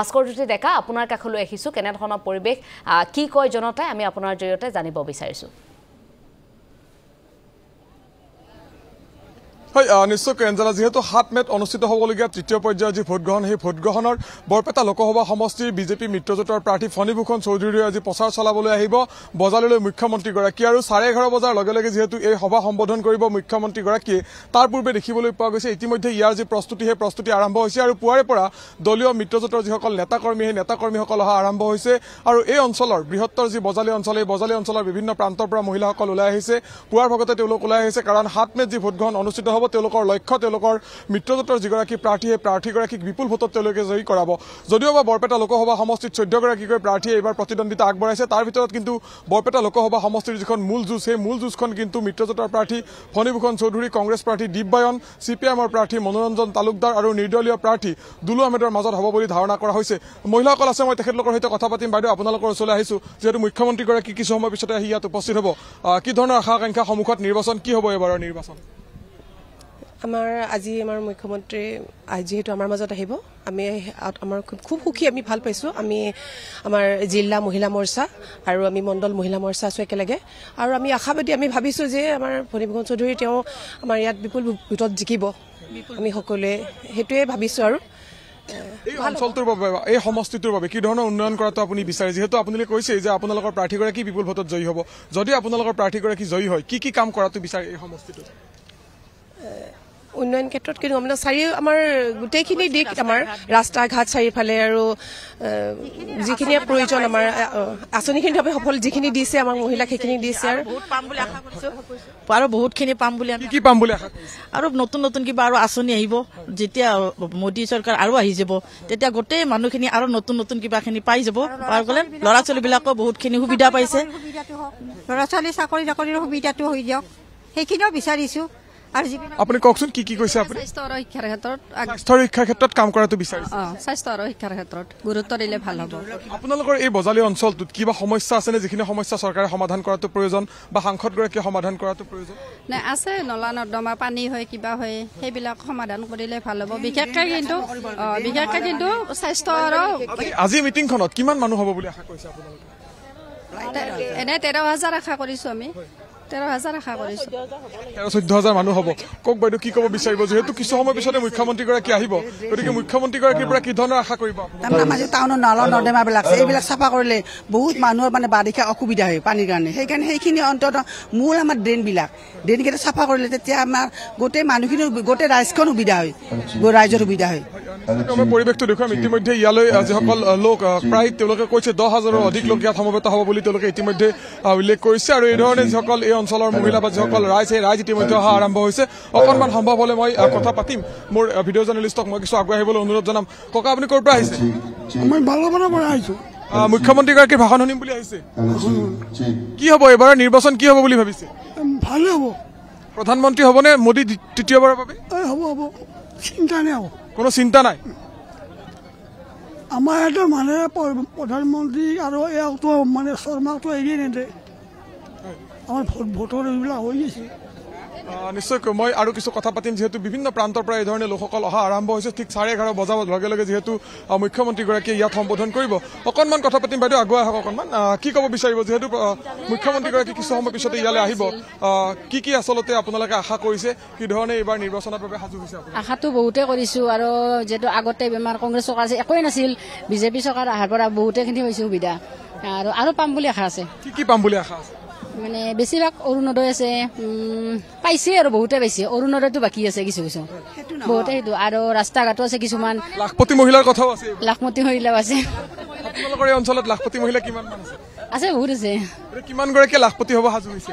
ভাস্কৰ জ্যোতি ডেকা আপোনাৰ কাষলৈ আহিছোঁ কেনেধৰণৰ পৰিৱেশ কি কয় জনতাই আমি আপোনাৰ জৰিয়তে জানিব বিচাৰিছোঁ হয় নিশ্চয়কৈ এঞ্জেলা যিহেতু সাত মেত অনুষ্ঠিত হ'বলগীয়া তৃতীয় পৰ্যায়ৰ যি ভোটগ্ৰহণ সেই ভোটগ্ৰহণৰ বৰপেটা লোকসভা সমষ্টিৰ বিজেপি মিত্ৰজোঁটৰ প্ৰাৰ্থী ফণীভূষণ চৌধুৰীয়ে আজি প্ৰচাৰ চলাবলৈ আহিব বজালৈ মুখ্যমন্ত্ৰীগৰাকী আৰু চাৰে এঘাৰ বজাৰ লগে লগে যিহেতু এই সভা সম্বোধন কৰিব মুখ্যমন্ত্ৰীগৰাকীয়ে তাৰ পূৰ্বে দেখিবলৈ পোৱা গৈছে ইতিমধ্যে ইয়াৰ যি প্ৰস্তুতি সেই প্ৰস্তুতি আৰম্ভ হৈছে আৰু পুৱাৰে পৰা দলীয় মিত্ৰজোঁটৰ যিসকল নেতাকৰ্মী সেই নেতাকৰ্মীসকল অহা আৰম্ভ হৈছে আৰু এই অঞ্চলৰ বৃহত্তৰ যি বজালী অঞ্চল এই বজালী অঞ্চলৰ বিভিন্ন প্ৰান্তৰ পৰা মহিলাসকল ওলাই আহিছে পুৱাৰ ভাগতে তেওঁলোক ওলাই আহিছে কাৰণ সাত মেত যি ভোটগ্ৰহণ অনুষ্ঠিত হ'ব তেওঁলোকৰ লক্ষ্য তেওঁলোকৰ মিত্ৰজোঁটৰ যিগৰাকী প্ৰাৰ্থী সেই প্ৰাৰ্থীগৰাকীক বিপুল ভোটত তেওঁলোকে জয়ী কৰাব যদিও বা বৰপেটা লোকসভা সমষ্টিত চৈধ্যগৰাকীকৈ প্ৰাৰ্থীয়ে এইবাৰ প্ৰতিদ্বন্দ্বিতা আগবঢ়াইছে তাৰ ভিতৰত কিন্তু বৰপেটা লোকসভা সমষ্টিৰ যিখন মূল যুঁজ সেই মূল যুঁজখন কিন্তু মিত্ৰজোঁটৰ প্ৰাৰ্থী ফণীভূষণ চৌধুৰী কংগ্ৰেছ প্ৰাৰ্থী দীপ বায়ন চি পি এমৰ প্ৰাৰ্থী মনোৰঞ্জন তালুকদাৰ আৰু নিৰ্দলীয় প্ৰাৰ্থী দুলু আহমেদৰ মাজত হ'ব বুলি ধাৰণা কৰা হৈছে মহিলাসকল আছে মই তেখেতলোকৰ সৈতে কথা পাতিম বাইদেউ আপোনালোকৰ ওচৰলৈ আহিছোঁ যিহেতু মুখ্যমন্ত্ৰীগৰাকী কিছু সময়ৰ পিছতে আহি ইয়াত উপস্থিত হ'ব কি ধৰণৰ আশা আকাংক্ষা সন্মুখত নিৰ্বাচন কি হ'ব এইবাৰৰ নিৰ্বাচন আমাৰ আজি আমাৰ মুখ্যমন্ত্ৰী যিহেতু আমাৰ মাজত আহিব আমি আমাৰ খুব খুব সুখী আমি ভাল পাইছোঁ আমি আমাৰ জিলা মহিলা মৰ্চা আৰু আমি মণ্ডল মহিলা মৰ্চা আছোঁ একেলগে আৰু আমি আশাবাদী আমি ভাবিছোঁ যে আমাৰ ফণীভূষণ চৌধুৰী তেওঁ আমাৰ ইয়াত বিপুল ভোটত জিকিব আমি সকলোৱে সেইটোৱে ভাবিছোঁ আৰু এই অঞ্চলটোৰ বাবে এই সমষ্টিটোৰ বাবে কি ধৰণৰ উন্নয়ন কৰাটো আপুনি বিচাৰে যিহেতু আপুনি কৈছে যে আপোনালোকৰ প্ৰাৰ্থীগৰাকী বিপুল ভোটত জয়ী হ'ব যদি আপোনালোকৰ প্ৰাৰ্থীগৰাকী জয়ী হয় কি কি কাম কৰাটো বিচাৰে এই সমষ্টিটোত উন্নয়ন ক্ষেত্ৰত কিন্তু মানে চাৰি আমাৰ গোটেইখিনি দিশ আমাৰ ৰাস্তা ঘাট চাৰিওফালে আৰু যিখিনি প্ৰয়োজন আমাৰ আঁচনিখিনি ভাৱে সফল যিখিনি দিছে আমাক মহিলাক সেইখিনি দিছে আৰু বহুতখিনি পাম বুলি কি পাম বুলি আৰু নতুন নতুন কিবা আৰু আঁচনি আহিব যেতিয়া মোদী চৰকাৰ আৰু আহি যাব তেতিয়া গোটেই মানুহখিনি আৰু নতুন নতুন কিবাখিনি পাই যাব পাৰ গ'লে ল'ৰা ছোৱালীবিলাকো বহুতখিনি সুবিধা পাইছে ল'ৰা ছোৱালী চাকৰি তাকৰিৰ সুবিধাটো হৈ যাওক সেইখিনিও বিচাৰিছোঁ আপুনি কওকচোন কি কি কৈছে আপুনি স্বাস্থ্য আৰু শিক্ষাৰ ক্ষেত্ৰত কাম কৰাটো বিচাৰিছে স্বাস্থ্য আৰু শিক্ষাৰ ক্ষেত্ৰত গুৰুত্ব দিলে ভাল হ'ব আপোনালোকৰ এই বজালী অঞ্চলটোত কিবা সমস্যা আছেনে যিখিনি সমস্যা চৰকাৰে সমাধান কৰাটো প্ৰয়োজন বা সাংসদগৰাকীয়ে সমাধান কৰাটো প্ৰয়োজন নাই আছে নলা নৰ্দমা পানী হয় কিবা হয় সেইবিলাক সমাধান কৰিলে ভাল হ'ব বিশেষকৈ কিন্তু বিশেষকৈ কিন্তু স্বাস্থ্য আৰু আজি মিটিংখনত কিমান মানুহ হ'ব বুলি আশা কৰিছে আপোনালোকে এনে তেৰ হাজাৰ আশা কৰিছোঁ আমি তেৰ হাজাৰ আশা কৰিছোঁ তেৰ চৈধ্য হাজাৰ মানুহ হ'ব কওক বাইদেউ কি ক'ব বিচাৰিব যিহেতু কিছু সময় পিছতে মুখ্যমন্ত্ৰীগৰাকী আহিব গতিকে মুখ্যমন্ত্ৰীগৰাকীৰ পৰা কি ধৰণৰ আশা কৰিব আমাৰ টাউনৰ নালৰ নৰ্দমাবিলাক এইবিলাক চাফা কৰিলে বহুত মানুহৰ মানে বাৰিষা অসুবিধা হয় পানীৰ কাৰণে সেইকাৰণে সেইখিনি অন্তত মূল আমাৰ ড্ৰেইনবিলাক ড্ৰেইনকেইটা চাফা কৰিলে তেতিয়া আমাৰ গোটেই মানুহখিনি গোটেই ৰাইজখন সুবিধা হয় ৰাইজৰ সুবিধা হয় আমাৰ পৰিৱেশটো দেখুৱাম ইতিমধ্যে ইয়ালৈ যিসকল লোক প্ৰায় তেওঁলোকে কৈছে দহ হাজাৰৰ অধিক লোক ইয়াত সমবেত হ'ব বুলি তেওঁলোকে ইতিমধ্যে উল্লেখ কৰিছে আৰু এইধৰণে যিসকল এই অঞ্চলৰ মহিলা বা যিসকল ৰাইজ সেই ৰাইজ ইতিমধ্যে অহা আৰম্ভ হৈছে অকণমান সম্ভৱ হলে মই কথা পাতিম মোৰ ভিডিঅ' জাৰ্নেলিষ্টক মই কিছু আগবাঢ়িবলৈ অনুৰোধ জনাম ককা আপুনি ক'ৰ পৰা আহিছে ভাষণ শুনিম কি হ'ব এইবাৰৰ নিৰ্বাচন কি হ'ব বুলি ভাবিছে ভালে হ'ব প্ৰধানমন্ত্ৰী হ'বনে মোদী তৃতীয়বাৰৰ বাবে কোনো চিন্তা নাই আমাৰ মানে প্ৰধানমন্ত্ৰী আৰু এওঁটো মানে শৰ্মাটো এৰিয়ে নিদিয়ে নিশ্চয়কৈ মই আৰু কিছু কথা পাতিম যিহেতু বিভিন্ন প্ৰান্তৰ পৰা এই ধৰণে লোকসকল অহা আৰম্ভ হৈছে ঠিক চাৰে এঘাৰ বজাৰ লগে লগে যিহেতু মুখ্যমন্ত্ৰীগৰাকীয়ে ইয়াত সম্বোধন কৰিব অকণমান কথা পাতিম বাইদেউ আগুৱাই আহক অকণমান কি ক'ব বিচাৰিব যিহেতু মুখ্যমন্ত্ৰীগৰাকী কিছু সময় পিছতে ইয়ালৈ আহিব কি কি আচলতে আপোনালোকে আশা কৰিছে কি ধৰণে এইবাৰ নিৰ্বাচনৰ বাবে সাজু হৈছে আশাটো বহুতে কৰিছো আৰু যিহেতু আগতে বেমাৰ কংগ্ৰেছ চৰকাৰ আছে একোৱেই নাছিল বিজেপি চৰকাৰ অহাৰ পৰা বহুতেখিনি হৈছে সুবিধা আৰু আৰু পাম বুলি আশা আছে কি কি পাম বুলি আশা আছে মানে বেছিভাগ অৰুণোদয় আছে পাইছে আৰু বহুতে পাইছে অৰুণোদয়টো বাকী আছে কিছু কিছু বহুতে সেইটো আৰু ৰাস্তা ঘাটো আছে কিছুমান লাখপতি মহিলাৰ কথাও আছে লাখপতি মহিলাও আছে লাখপতি মহিলা কিমান আছে বহুত আছে কিমান গৰাকীয়ে লাখপতি হ'ব সাজু হৈছে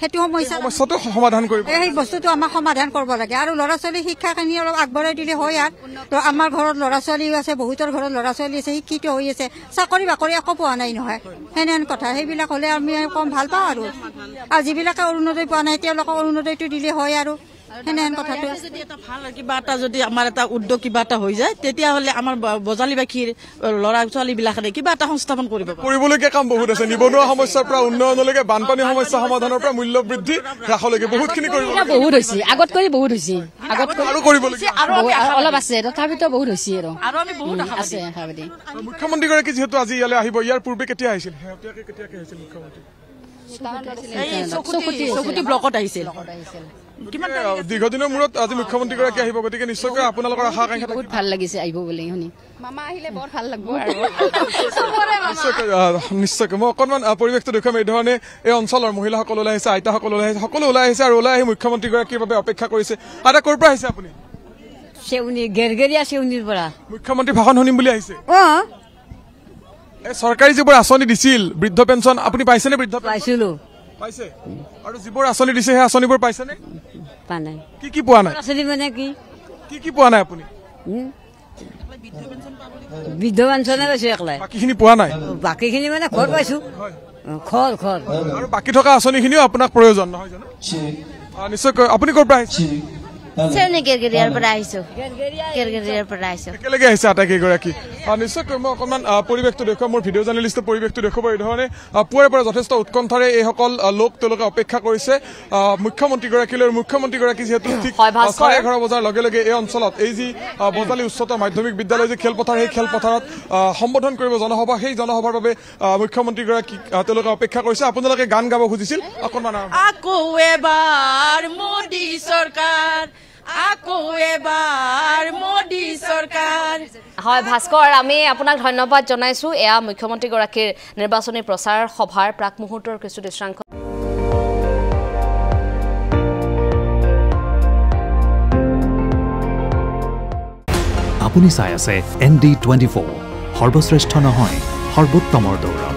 সেইটো সমস্যাটো সমাধান কৰিব সেই বস্তুটো আমাক সমাধান কৰিব লাগে আৰু ল'ৰা ছোৱালীৰ শিক্ষাখিনি অলপ আগবঢ়াই দিলে হয় আৰু তো আমাৰ ঘৰত ল'ৰা ছোৱালীও আছে বহুতৰ ঘৰত ল'ৰা ছোৱালী আছে শিক্ষিত হৈ আছে চাকৰি বাকৰি একো পোৱা নাই নহয় সেনেহেন কথা সেইবিলাক হ'লে আমি কম ভাল পাওঁ আৰু আৰু যিবিলাকে অৰুণোদয় পোৱা নাই তেওঁলোকক অৰুণোদয়টো দিলে হয় আৰু কথাটো যদি এটা ভাল কিবা এটা যদি আমাৰ এটা উদ্যোগ কিবা এটা হৈ যায় তেতিয়াহ'লে আমাৰ বজালী বাসীৰ ল'ৰা ছোৱালীবিলাকে কিবা এটা সংস্থাপন কৰিব কৰিবলগীয়া কাম বহুত আছে নিবনুৱা সমস্যাৰ পৰা উন্নয়নলৈকে বানপানী সমস্যা সমাধানৰ পৰা মূল্য বৃদ্ধি ৰাসলৈকে বহুতখিনি বহুত হৈছে আগতকৈ বহুত হৈছে মুখ্যমন্ত্ৰীগৰাকী যিহেতু আজি ইয়ালৈ আহিব ইয়াৰ পূৰ্বে কেতিয়া আহিছিল কেতিয়া আহিছিল মুখ্যমন্ত্ৰী ব্লকত আহিছিল দীর্ঘদিনের মূরত আজ মুখ্যমন্ত্রীগী আহিব গতি নিশ্চয়ই আপনার আশা আকাঙ্ক্ষা বহু ভাল লাগিছে আহিব বলে শুনি নিশ্চয়কৈ মই অকণমান পৰিৱেশটো দেখুৱাম এই ধৰণে এই অঞ্চলৰ মহিলাসকল ওলাই আহিছে আইতাসকল ওলাই আহিছে সকলো ওলাই আহিছে আৰু ওলাই আহি মুখ্যমন্ত্ৰীগৰাকীৰ বাবে অপেক্ষা কৰিছে আইতা কৰ পৰা আহিছে আপুনি গেৰগেৰিয়া চেউনীৰ পৰা মুখ্যমন্ত্ৰী ভাষণ শুনিম বুলি আহিছে চৰকাৰী যিবোৰ আঁচনি দিছিল বৃদ্ধ পেঞ্চন আপুনি পাইছেনে বৃদ্ধ পাইছিলো পাইছে আৰু যিবোৰ আঁচনি দিছে সেই আঁচনিবোৰ পাইছেনে পোৱা নাই কি কি পোৱা নাই আঁচনি মানে কি কি কি পোৱা নাই আপুনি বৃদ্ধ পেঞ্চনে পাইছো একলাই বাকীখিনি পোৱা নাই বাকীখিনি মানে ঘৰ পাইছো ঘৰ ঘৰ আৰু বাকী থকা আঁচনিখিনিও আপোনাক প্ৰয়োজন নহয় জানো নিশ্চয়কৈ আপুনি ক'ৰ পৰা আহিছে কেৰগেৰিয়াৰ পৰা আহিছো কেৰগেৰিয়াৰ পৰা আহিছো কেলেকে আহিছে আটাইকেইগৰাকী নিশ্চয় কৰিম অকণমান পৰিৱেশটো দেখুৱাম মোৰ ভিডিঅ' জাৰ্নেলিষ্টে পৰিৱেশটো দেখুৱাব এই ধৰণে পুৱাৰে পৰা যথেষ্ট উৎকণ্ঠাৰে এইসকল লোক তেওঁলোকে অপেক্ষা কৰিছে মুখ্যমন্ত্ৰীগৰাকীলৈ আৰু মুখ্যমন্ত্ৰীগৰাকী যিহেতু ঠিক চাৰে এঘাৰ বজাৰ লগে লগে এই অঞ্চলত এই যি বজালি উচ্চতৰ মাধ্যমিক বিদ্যালয় যি খেলপথাৰ সেই খেলপথাৰত সম্বোধন কৰিব জনসভা সেই জনসভাৰ বাবে মুখ্যমন্ত্ৰীগৰাকীক তেওঁলোকে অপেক্ষা কৰিছে আপোনালোকে গান গাব খুজিছিল অকণমান আকৌ এবাৰ মোদী চৰকাৰ আকৌ এবাৰ হয় ভাস্কৰ আমি আপোনাক ধন্যবাদ জনাইছোঁ এয়া মুখ্যমন্ত্ৰীগৰাকীৰ নিৰ্বাচনী প্ৰচাৰ সভাৰ প্ৰাক মুহূৰ্তৰ কিছু দৃশ্যাংশ আপুনি চাই আছে এন ডি টুৱেণ্টি ফ'ৰ সৰ্বশ্ৰেষ্ঠ নহয় সৰ্বোত্তমৰ দৌৰত